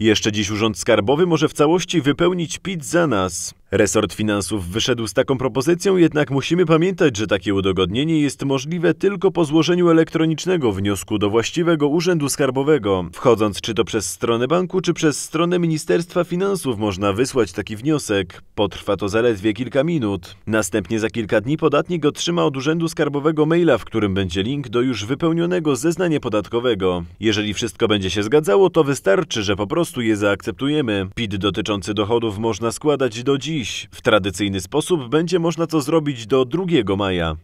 Jeszcze dziś Urząd Skarbowy może w całości wypełnić PIT za nas. Resort Finansów wyszedł z taką propozycją, jednak musimy pamiętać, że takie udogodnienie jest możliwe tylko po złożeniu elektronicznego wniosku do właściwego urzędu skarbowego. Wchodząc czy to przez stronę banku, czy przez stronę Ministerstwa Finansów można wysłać taki wniosek. Potrwa to zaledwie kilka minut. Następnie za kilka dni podatnik otrzyma od urzędu skarbowego maila, w którym będzie link do już wypełnionego zeznania podatkowego. Jeżeli wszystko będzie się zgadzało, to wystarczy, że po prostu je zaakceptujemy. PIT dotyczący dochodów można składać do dziś dziś. W tradycyjny sposób będzie można to zrobić do 2 maja.